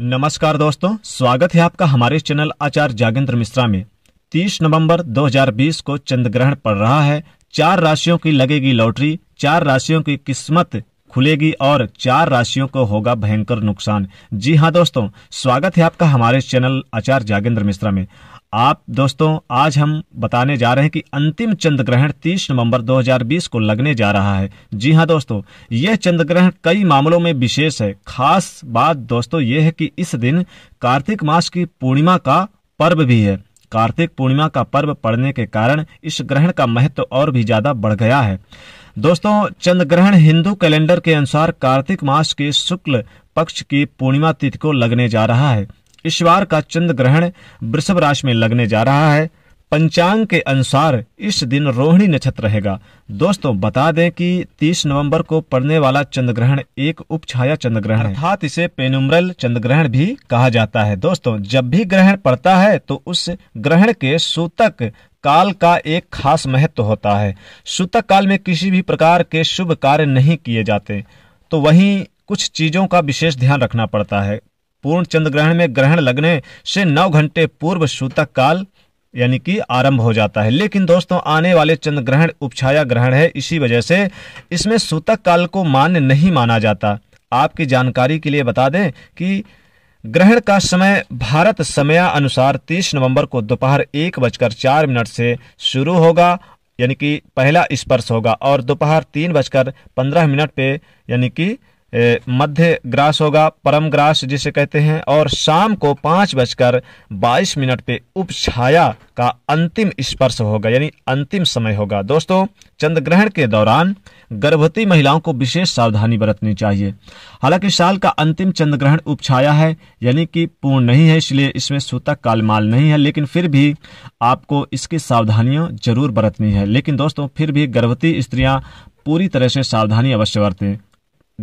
नमस्कार दोस्तों स्वागत है आपका हमारे चैनल आचार्य जागेंद्र मिश्रा में 30 नवंबर 2020 को चंद्र ग्रहण पड़ रहा है चार राशियों की लगेगी लॉटरी चार राशियों की किस्मत खुलेगी और चार राशियों को होगा भयंकर नुकसान जी हाँ दोस्तों स्वागत है आपका हमारे चैनल आचार्य जागेंद्र मिश्रा में आप दोस्तों आज हम बताने जा रहे हैं कि अंतिम चंद्र ग्रहण 30 नवंबर 2020 को लगने जा रहा है जी हाँ दोस्तों यह चंद्र ग्रहण कई मामलों में विशेष है खास बात दोस्तों यह है कि इस दिन कार्तिक मास की पूर्णिमा का पर्व भी है कार्तिक पूर्णिमा का पर्व पड़ने के कारण इस ग्रहण का महत्व और भी ज्यादा बढ़ गया है दोस्तों चंद्र ग्रहण हिंदू कैलेंडर के अनुसार कार्तिक मास के शुक्ल पक्ष की पूर्णिमा तिथि को लगने जा रहा है ईश्वर का चंद्र ग्रहण वृषभ राशि में लगने जा रहा है पंचांग के अनुसार इस दिन रोहिणी नक्षत्र रहेगा दोस्तों बता दें कि 30 नवंबर को पड़ने वाला चंद्र ग्रहण एक उप छाया चंद्र ग्रहण अर्थात इसे पेनुमरल चंद्र ग्रहण भी कहा जाता है दोस्तों जब भी ग्रहण पड़ता है तो उस ग्रहण के सूतक काल का एक खास महत्व होता है सूतक काल में किसी भी प्रकार के शुभ कार्य नहीं किए जाते तो वही कुछ चीजों का विशेष ध्यान रखना पड़ता है पूर्ण चंद्र ग्रहण में ग्रहण लगने से नौ घंटे पूर्व सूतक काल यानी कि आरंभ हो जाता है लेकिन दोस्तों आने वाले चंद्र ग्रहण उपछाया ग्रहण है इसी वजह से इसमें सूतक काल को मान्य नहीं माना जाता आपकी जानकारी के लिए बता दें कि ग्रहण का समय भारत समय अनुसार 30 नवंबर को दोपहर एक बजकर चार मिनट से शुरू होगा यानी कि पहला स्पर्श होगा और दोपहर तीन बजकर पंद्रह मिनट पे यानी कि मध्य ग्रास होगा परम ग्रास जिसे कहते हैं और शाम को पाँच बजकर बाईस मिनट पे उपछाया का अंतिम स्पर्श होगा यानी अंतिम समय होगा दोस्तों चंद्र ग्रहण के दौरान गर्भवती महिलाओं को विशेष सावधानी बरतनी चाहिए हालांकि साल का अंतिम चंद्र ग्रहण उपछाया है यानी कि पूर्ण नहीं है इसलिए इसमें सूतक कालमाल नहीं है लेकिन फिर भी आपको इसकी सावधानियां जरूर बरतनी है लेकिन दोस्तों फिर भी गर्भवती स्त्रियां पूरी तरह से सावधानी अवश्य बरतें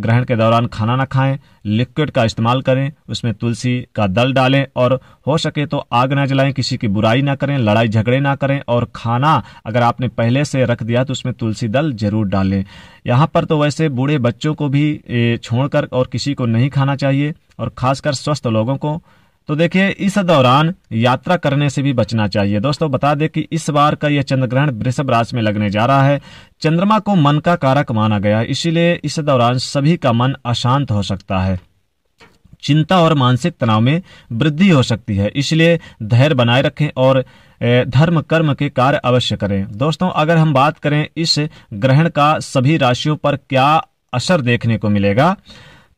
ग्रहण के दौरान खाना ना खाएं लिक्विड का इस्तेमाल करें उसमें तुलसी का दल डालें और हो सके तो आग ना जलाएं किसी की बुराई ना करें लड़ाई झगड़े ना करें और खाना अगर आपने पहले से रख दिया तो उसमें तुलसी दल जरूर डालें यहाँ पर तो वैसे बूढ़े बच्चों को भी छोड़कर और किसी को नहीं खाना चाहिए और खासकर स्वस्थ लोगों को तो देखिए इस दौरान यात्रा करने से भी बचना चाहिए दोस्तों बता दें कि इस बार का यह ग्रहण वृषभ राशि में लगने जा रहा है चंद्रमा को मन का कारक माना गया है इसीलिए इस दौरान सभी का मन अशांत हो सकता है चिंता और मानसिक तनाव में वृद्धि हो सकती है इसलिए धैर्य बनाए रखें और धर्म कर्म के कार्य अवश्य करें दोस्तों अगर हम बात करें इस ग्रहण का सभी राशियों पर क्या असर देखने को मिलेगा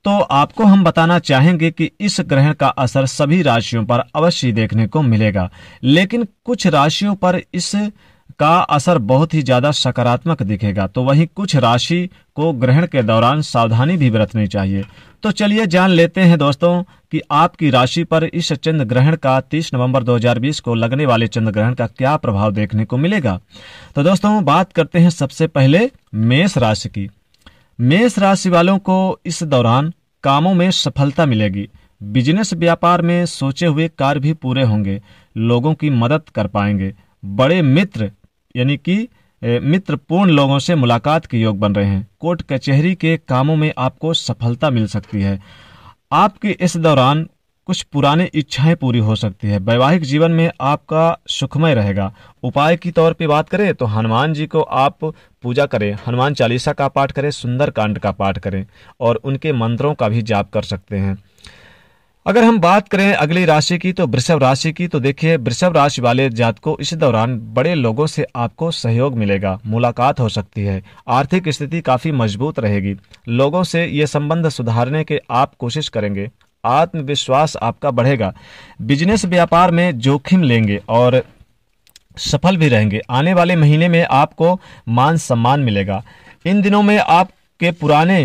तो आपको हम बताना चाहेंगे कि इस ग्रहण का असर सभी राशियों पर अवश्य देखने को मिलेगा लेकिन कुछ राशियों पर इस का असर बहुत ही ज्यादा सकारात्मक दिखेगा तो वहीं कुछ राशि को ग्रहण के दौरान सावधानी भी बरतनी चाहिए तो चलिए जान लेते हैं दोस्तों कि आपकी राशि पर इस चंद्र ग्रहण का 30 नवंबर 2020 को लगने वाले चंद्र ग्रहण का क्या प्रभाव देखने को मिलेगा तो दोस्तों बात करते हैं सबसे पहले मेष राशि की मेष राशि वालों को इस दौरान कामों में सफलता मिलेगी बिजनेस व्यापार में सोचे हुए कार्य भी पूरे होंगे लोगों की मदद कर पाएंगे बड़े मित्र यानी कि पूर्ण लोगों से मुलाकात के योग बन रहे हैं कोर्ट कचहरी के कामों में आपको सफलता मिल सकती है आपके इस दौरान कुछ पुराने इच्छाएं पूरी हो सकती है वैवाहिक जीवन में आपका सुखमय रहेगा उपाय की तौर पे बात करें तो हनुमान जी को आप पूजा करें हनुमान चालीसा का पाठ करें सुंदर कांड का पाठ करें और उनके मंत्रों का भी जाप कर सकते हैं अगर हम बात करें अगली राशि की तो वृषभ राशि की तो देखिए वृषभ राशि वाले जात को इस दौरान बड़े लोगों से आपको सहयोग मिलेगा मुलाकात हो सकती है आर्थिक स्थिति काफ़ी मजबूत रहेगी लोगों से ये संबंध सुधारने के आप कोशिश करेंगे आत्मविश्वास आपका बढ़ेगा बिजनेस व्यापार में जोखिम लेंगे और सफल भी रहेंगे आने वाले महीने में आपको मान सम्मान मिलेगा इन दिनों में आपके पुराने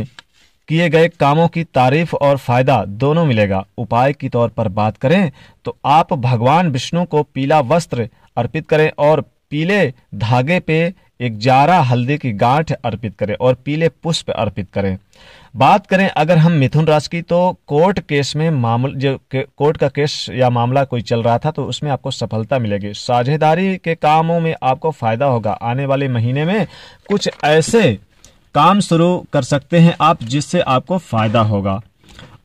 किए गए कामों की तारीफ और फायदा दोनों मिलेगा उपाय के तौर पर बात करें तो आप भगवान विष्णु को पीला वस्त्र अर्पित करें और पीले धागे पे एक जारा हल्दी की गांठ अर्पित करें और पीले पुष्प अर्पित करें बात करें अगर हम मिथुन राशि की तो कोर्ट केस में मामल जो कोर्ट का केस या मामला कोई चल रहा था तो उसमें आपको सफलता मिलेगी साझेदारी के कामों में आपको फायदा होगा आने वाले महीने में कुछ ऐसे काम शुरू कर सकते हैं आप जिससे आपको फायदा होगा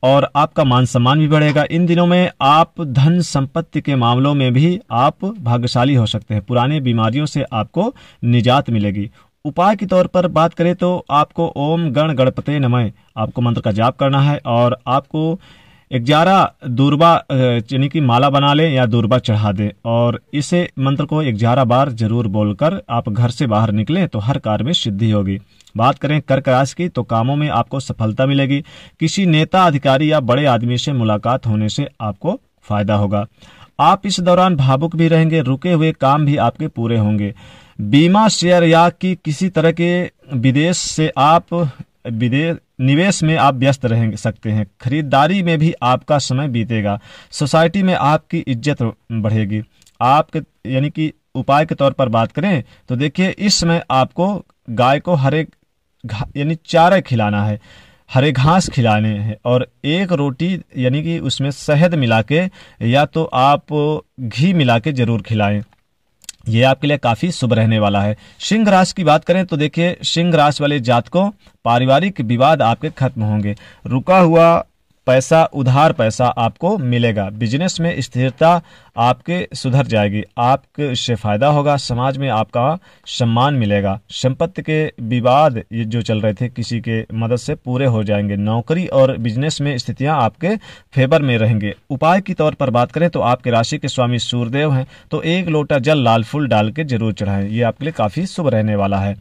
और आपका मान सम्मान भी बढ़ेगा इन दिनों में आप धन संपत्ति के मामलों में भी आप भाग्यशाली हो सकते हैं पुराने बीमारियों से आपको निजात मिलेगी उपाय के तौर पर बात करें तो आपको ओम गण गणपते नमय आपको मंत्र का जाप करना है और आपको ग्यारह दूरबा यानी कि माला बना लें या दूरबा चढ़ा दें और इसे मंत्र को ग्यारह बार जरूर बोलकर आप घर से बाहर निकलें तो हर कार्य में सिद्धि होगी बात करें कर्क राशि की तो कामों में आपको सफलता मिलेगी किसी नेता अधिकारी या बड़े आदमी से मुलाकात होने से आपको फायदा होगा आप इस दौरान भावुक भी रहेंगे रुके हुए काम भी आपके पूरे होंगे बीमा शेयर या कि किसी तरह के विदेश से आप विदेश निवेश में आप व्यस्त रह सकते हैं खरीदारी में भी आपका समय बीतेगा सोसाइटी में आपकी इज्जत बढ़ेगी आपके यानी कि उपाय के तौर पर बात करें तो देखिए इस समय आपको गाय को हरे यानी चारा खिलाना है हरे घास खिलाने हैं और एक रोटी यानी कि उसमें शहद मिला के या तो आप घी मिला के जरूर खिलाएं ये आपके लिए काफी शुभ रहने वाला है सिंह राशि की बात करें तो देखिए सिंह राशि वाले जातकों पारिवारिक विवाद आपके खत्म होंगे रुका हुआ पैसा उधार पैसा आपको मिलेगा बिजनेस में स्थिरता आपके सुधर जाएगी आपके इससे फायदा होगा समाज में आपका सम्मान मिलेगा संपत्ति के विवाद ये जो चल रहे थे किसी के मदद से पूरे हो जाएंगे नौकरी और बिजनेस में स्थितियां आपके फेवर में रहेंगे उपाय के तौर पर बात करें तो आपके राशि के स्वामी सूर्यदेव हैं तो एक लोटा जल लाल फूल डाल के जरूर चढ़ाएं ये आपके लिए काफी शुभ रहने वाला है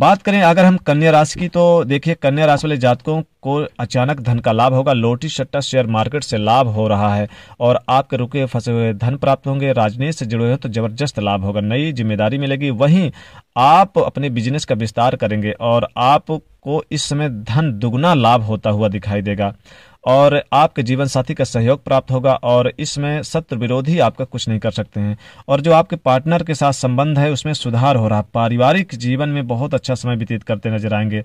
बात करें अगर हम कन्या राशि की तो देखिए कन्या राशि वाले जातकों को अचानक धन का लाभ होगा लोटी सट्टा शेयर मार्केट से लाभ हो रहा है और आपके रुके फंसे हुए धन प्राप्त होंगे राजनीति से जुड़े हुए तो जबरदस्त लाभ होगा नई जिम्मेदारी मिलेगी वहीं आप अपने बिजनेस का विस्तार करेंगे और आपको इस समय धन दुगुना लाभ होता हुआ दिखाई देगा और आपके जीवन साथी का सहयोग प्राप्त होगा और इसमें शत्रु विरोधी आपका कुछ नहीं कर सकते हैं और जो आपके पार्टनर के साथ संबंध है उसमें सुधार हो रहा पारिवारिक जीवन में बहुत अच्छा समय व्यतीत करते नजर आएंगे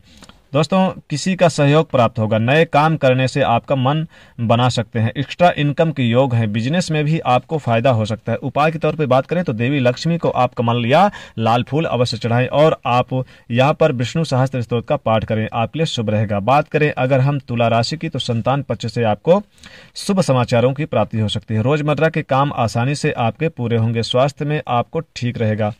दोस्तों किसी का सहयोग प्राप्त होगा नए काम करने से आपका मन बना सकते हैं एक्स्ट्रा इनकम के योग है बिजनेस में भी आपको फायदा हो सकता है उपाय के तौर पर बात करें तो देवी लक्ष्मी को आप कमल या लाल फूल अवश्य चढ़ाएं और आप यहाँ पर विष्णु सहस्त्र स्त्रोत का पाठ करें आपके लिए शुभ रहेगा बात करें अगर हम तुला राशि की तो संतान पक्ष से आपको शुभ समाचारों की प्राप्ति हो सकती है रोजमर्रा के काम आसानी से आपके पूरे होंगे स्वास्थ्य में आपको ठीक रहेगा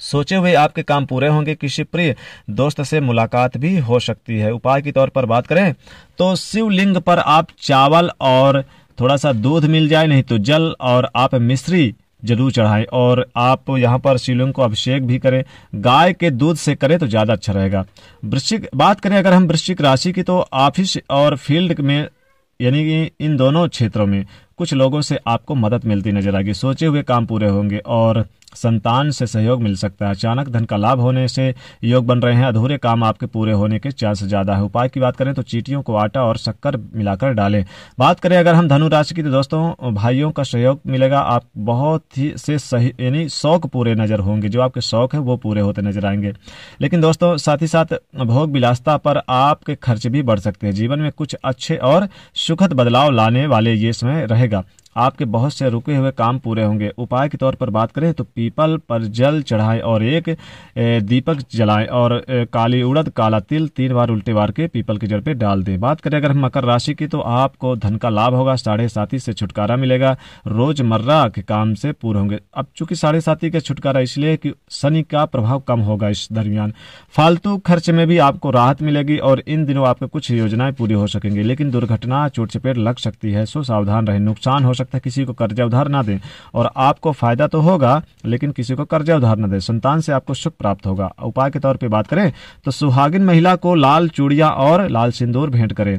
सोचे हुए आपके काम पूरे होंगे किसी प्रिय दोस्त से मुलाकात भी हो सकती है उपाय के तौर पर बात करें तो शिवलिंग पर आप चावल और थोड़ा सा दूध मिल जाए नहीं तो जल और आप मिश्री जरूर चढ़ाएं और आप यहाँ पर शिवलिंग को अभिषेक भी करें गाय के दूध से करें तो ज़्यादा अच्छा रहेगा वृश्चिक बात करें अगर हम वृश्चिक राशि की तो ऑफिस और फील्ड में यानी कि इन दोनों क्षेत्रों में कुछ लोगों से आपको मदद मिलती नजर आएगी सोचे हुए काम पूरे होंगे और संतान से सहयोग मिल सकता है अचानक धन का लाभ होने से योग बन रहे हैं अधूरे काम आपके पूरे होने के चांस ज्यादा है उपाय की बात करें तो चीटियों को आटा और शक्कर मिलाकर डालें बात करें अगर हम धनु राशि की तो दोस्तों भाइयों का सहयोग मिलेगा आप बहुत ही से सही यानी शौक पूरे नजर होंगे जो आपके शौक है वो पूरे होते नजर आएंगे लेकिन दोस्तों साथ ही साथ भोग विलासता पर आपके खर्च भी बढ़ सकते हैं जीवन में कुछ अच्छे और सुखद बदलाव लाने वाले ये समय रहेगा आपके बहुत से रुके हुए काम पूरे होंगे उपाय के तौर पर बात करें तो पीपल पर जल चढ़ाएं और एक दीपक जलाएं और काली उड़द काला तिल तीन बार उल्टे बार के पीपल की जड़ पे डाल दें बात करें अगर हम मकर राशि की तो आपको धन का लाभ होगा साढ़े साथी से छुटकारा मिलेगा रोजमर्रा के काम से पूरे होंगे अब चूंकि साढ़े साथी का छुटकारा इसलिए कि शनि का प्रभाव कम होगा इस दरमियान फालतू खर्च में भी आपको राहत मिलेगी और इन दिनों आपके कुछ योजनाएं पूरी हो सकेंगी लेकिन दुर्घटना चोट चपेट लग सकती है सो सावधान रहे नुकसान हो सकता सकता किसी को कर्जा उधार ना दें और आपको फायदा तो होगा लेकिन किसी को कर्जा उधार ना दें संतान से आपको सुख प्राप्त होगा उपाय के तौर पर बात करें तो सुहागिन महिला को लाल चूड़िया और लाल सिंदूर भेंट करें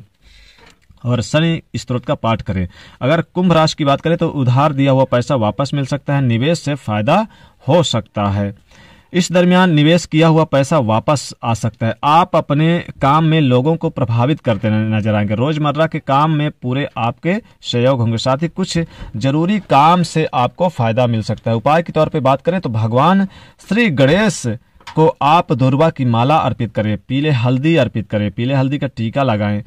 और शनि स्त्रोत का पाठ करें अगर कुंभ राशि की बात करें तो उधार दिया हुआ पैसा वापस मिल सकता है निवेश से फायदा हो सकता है इस दरमियान निवेश किया हुआ पैसा वापस आ सकता है आप अपने काम में लोगों को प्रभावित करते नजर आएंगे रोजमर्रा के काम में पूरे आपके सहयोग होंगे साथ ही कुछ जरूरी काम से आपको फायदा मिल सकता है उपाय के तौर पे बात करें तो भगवान श्री गणेश को आप दुर्वा की माला अर्पित करें पीले हल्दी अर्पित करें पीले हल्दी का टीका लगाएं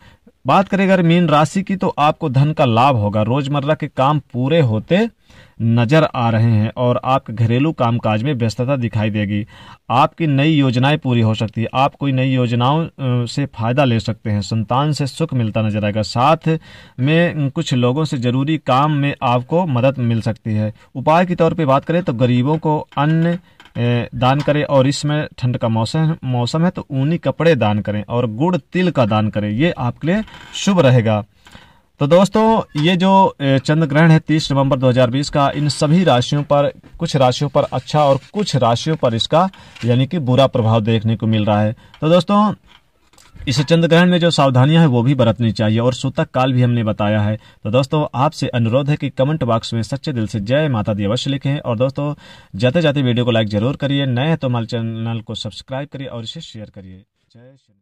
बात करें अगर मीन राशि की तो आपको धन का लाभ होगा रोजमर्रा के काम पूरे होते नजर आ रहे हैं और आपके घरेलू कामकाज में व्यस्तता दिखाई देगी आपकी नई योजनाएं पूरी हो सकती है आप कोई नई योजनाओं से फायदा ले सकते हैं संतान से सुख मिलता नजर आएगा साथ में कुछ लोगों से जरूरी काम में आपको मदद मिल सकती है उपाय के तौर पर बात करें तो गरीबों को अन्न दान करें और इसमें ठंड का मौसम मौसम है तो ऊनी कपड़े दान करें और गुड़ तिल का दान करें ये आपके लिए शुभ रहेगा तो दोस्तों ये जो चंद्र ग्रहण है 30 नवंबर 2020 का इन सभी राशियों पर कुछ राशियों पर अच्छा और कुछ राशियों पर इसका यानी कि बुरा प्रभाव देखने को मिल रहा है तो दोस्तों इस चंद्र ग्रहण में जो सावधानियां हैं वो भी बरतनी चाहिए और सूतक काल भी हमने बताया है तो दोस्तों आपसे अनुरोध है कि कमेंट बॉक्स में सच्चे दिल से जय माता दी अवश्य लिखें और दोस्तों जाते जाते वीडियो को लाइक जरूर करिए नए तो हमारे चैनल को सब्सक्राइब करिए और इसे शेयर करिए जय